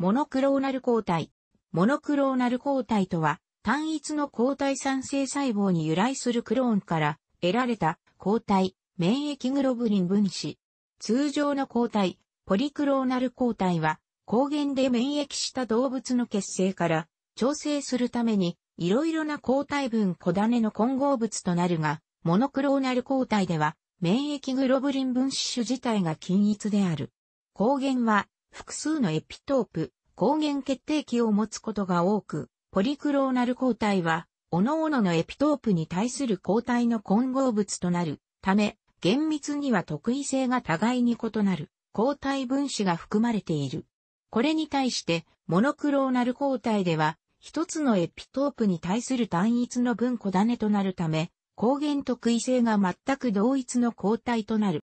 モノクローナル抗体。モノクローナル抗体とは、単一の抗体産生細胞に由来するクローンから得られた抗体、免疫グロブリン分子。通常の抗体、ポリクローナル抗体は、抗原で免疫した動物の血清から調整するために、いろいろな抗体分小種の混合物となるが、モノクローナル抗体では、免疫グロブリン分子種自体が均一である。抗原は複数のエピトープ、抗原決定器を持つことが多く、ポリクローナル抗体は、各々のエピトープに対する抗体の混合物となるため、厳密には特異性が互いに異なる抗体分子が含まれている。これに対して、モノクローナル抗体では、一つのエピトープに対する単一の分子種となるため、抗原特異性が全く同一の抗体となる。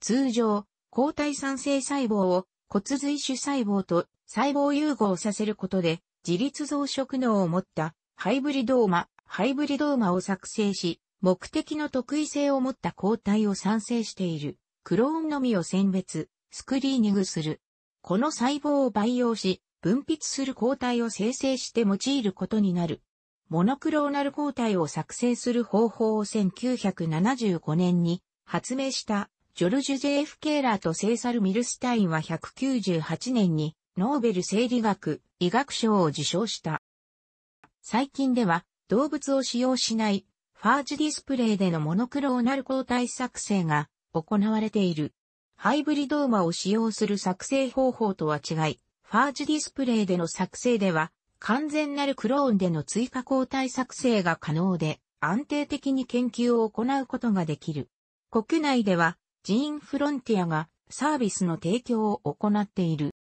通常、抗体酸性細胞を骨髄主細胞と細胞融合させることで自立増殖能を持ったハイブリドーマ、ハイブリドーマを作成し、目的の特異性を持った抗体を産生しているクローンのみを選別、スクリーニングする。この細胞を培養し、分泌する抗体を生成して用いることになる。モノクローナル抗体を作成する方法を1975年に発明したジョルジュ・ジェーフ・ケーラーとセーサル・ミルスタインは198年にノーベル生理学、医学賞を受賞した。最近では動物を使用しないファージディスプレイでのモノクローナル抗体作成が行われている。ハイブリドーマを使用する作成方法とは違い、ファージディスプレイでの作成では完全なるクローンでの追加抗体作成が可能で安定的に研究を行うことができる。国内ではジーンフロンティアがサービスの提供を行っている。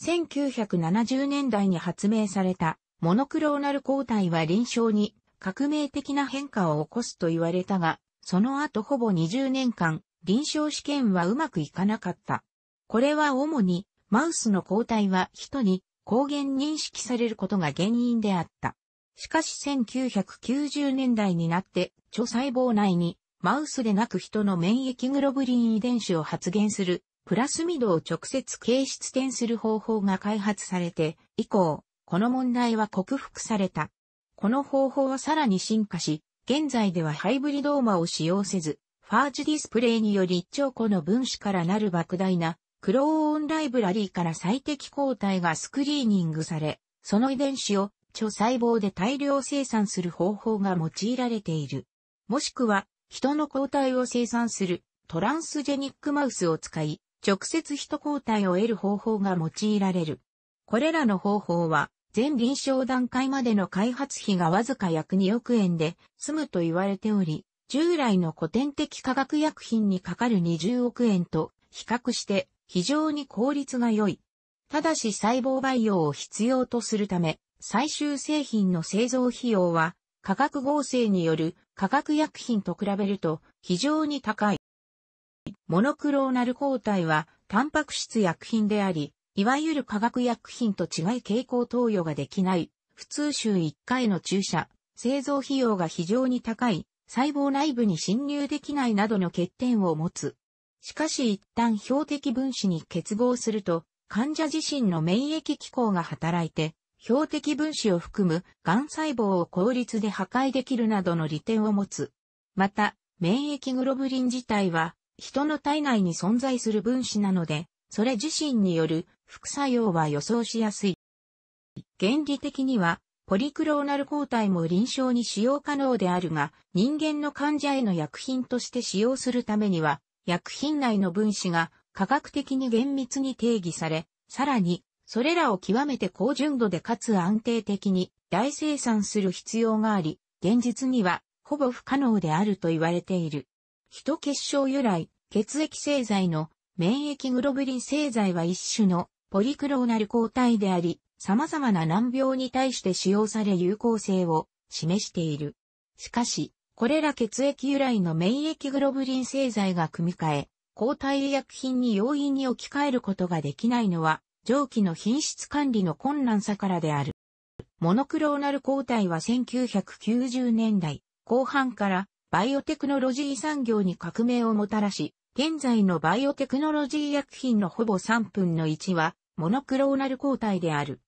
1970年代に発明されたモノクローナル抗体は臨床に革命的な変化を起こすと言われたが、その後ほぼ20年間、臨床試験はうまくいかなかった。これは主に、マウスの抗体は人に抗原認識されることが原因であった。しかし1990年代になって、腸細胞内にマウスでなく人の免疫グロブリン遺伝子を発現するプラスミドを直接形質点する方法が開発されて以降、この問題は克服された。この方法はさらに進化し、現在ではハイブリドーマを使用せず、ファージディスプレイにより一兆個の分子からなる莫大なクローンライブラリーから最適抗体がスクリーニングされ、その遺伝子を腸細胞で大量生産する方法が用いられている。もしくは人の抗体を生産するトランスジェニックマウスを使い、直接人抗体を得る方法が用いられる。これらの方法は、全臨床段階までの開発費がわずか約2億円で済むと言われており、従来の古典的化学薬品にかかる20億円と比較して非常に効率が良い。ただし細胞培養を必要とするため、最終製品の製造費用は化学合成による化学薬品と比べると非常に高い。モノクローナル抗体はタンパク質薬品であり、いわゆる化学薬品と違い蛍光投与ができない、普通週1回の注射、製造費用が非常に高い、細胞内部に侵入できないなどの欠点を持つ。しかし一旦標的分子に結合すると、患者自身の免疫機構が働いて、標的分子を含む癌細胞を効率で破壊できるなどの利点を持つ。また、免疫グロブリン自体は、人の体内に存在する分子なので、それ自身による副作用は予想しやすい。原理的には、ポリクローナル抗体も臨床に使用可能であるが、人間の患者への薬品として使用するためには、薬品内の分子が科学的に厳密に定義され、さらにそれらを極めて高純度でかつ安定的に大生産する必要があり、現実にはほぼ不可能であると言われている。人結晶由来、血液製剤の免疫グロブリン製剤は一種のポリクローナル抗体であり、様々な難病に対して使用され有効性を示している。しかし、これら血液由来の免疫グロブリン製剤が組み換え、抗体医薬品に容易に置き換えることができないのは蒸気の品質管理の困難さからである。モノクローナル抗体は1990年代後半からバイオテクノロジー産業に革命をもたらし、現在のバイオテクノロジー薬品のほぼ3分の1はモノクローナル抗体である。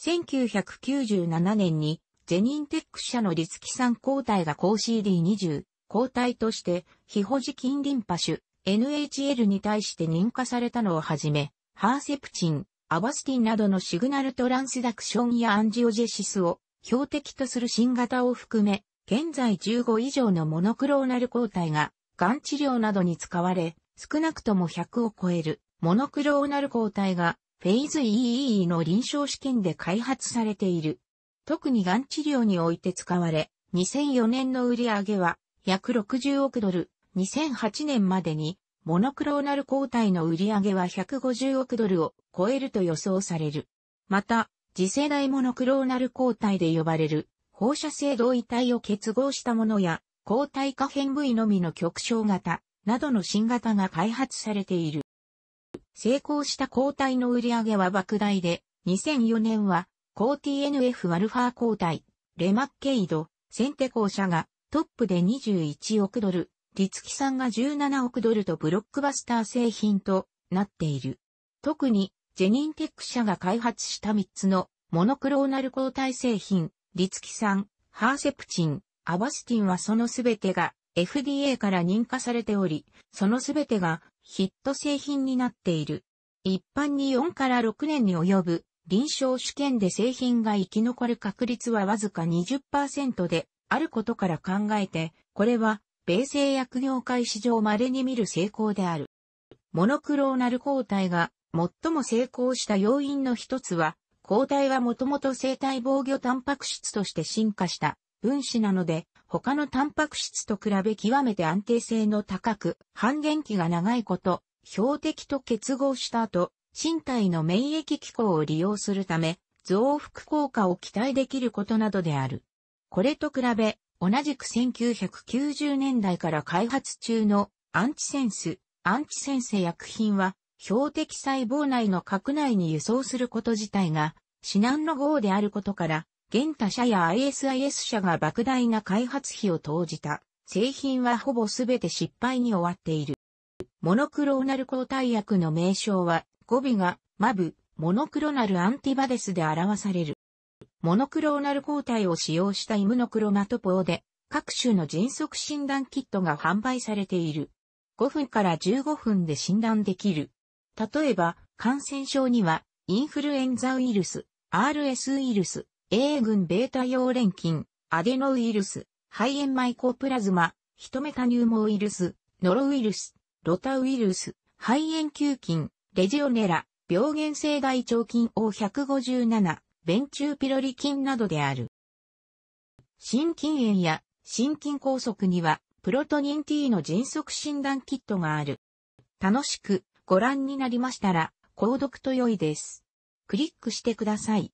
1997年にゼニンテック社のリツキ酸抗体が高 CD20 抗体として非保持菌リンパ種 NHL に対して認可されたのをはじめ、ハーセプチン、アバスティンなどのシグナルトランスダクションやアンジオジェシスを標的とする新型を含め、現在15以上のモノクローナル抗体が、がん治療などに使われ、少なくとも100を超えるモノクローナル抗体が、フェイズ EE の臨床試験で開発されている。特にがん治療において使われ、2004年の売り上げは約60億ドル、2008年までにモノクローナル抗体の売り上げは150億ドルを超えると予想される。また、次世代モノクローナル抗体で呼ばれる放射性同位体を結合したものや抗体可変部位のみの極小型などの新型が開発されている。成功した抗体の売り上げは莫大で、2004年は、抗 TNF-α 抗体、レマッケイド、センテ校社がトップで21億ドル、リツキさんが17億ドルとブロックバスター製品となっている。特に、ジェニンテック社が開発した3つのモノクローナル抗体製品、リツキ酸、ハーセプチン、アバスティンはそのすべてが FDA から認可されており、そのすべてがヒット製品になっている。一般に4から6年に及ぶ臨床試験で製品が生き残る確率はわずか20%であることから考えて、これは米製薬業界史上稀に見る成功である。モノクローナル抗体が最も成功した要因の一つは、抗体はもともと生体防御タンパク質として進化した分子なので、他のタンパク質と比べ極めて安定性の高く、半減期が長いこと、標的と結合した後、身体の免疫機構を利用するため、増幅効果を期待できることなどである。これと比べ、同じく1990年代から開発中のアンチセンス、アンチセンセ薬品は、標的細胞内の核内に輸送すること自体が、至難の号であることから、現他社や ISIS 社が莫大な開発費を投じた製品はほぼ全て失敗に終わっている。モノクローナル抗体薬の名称は語尾がマブ、モノクロナルアンティバデスで表される。モノクローナル抗体を使用したイムノクロマトポーで、各種の迅速診断キットが販売されている。5分から15分で診断できる。例えば、感染症には、インフルエンザウイルス、RS ウイルス、A 群ベータ溶連菌、アデノウイルス、肺炎マイコプラズマ、ヒトメタニューモウイルス、ノロウイルス、ロタウイルス、肺炎球菌、レジオネラ、病原性大腸菌 O157、ベンチューピロリ菌などである。心筋炎や心筋梗塞にはプロトニン T の迅速診断キットがある。楽しくご覧になりましたら、購読と良いです。クリックしてください。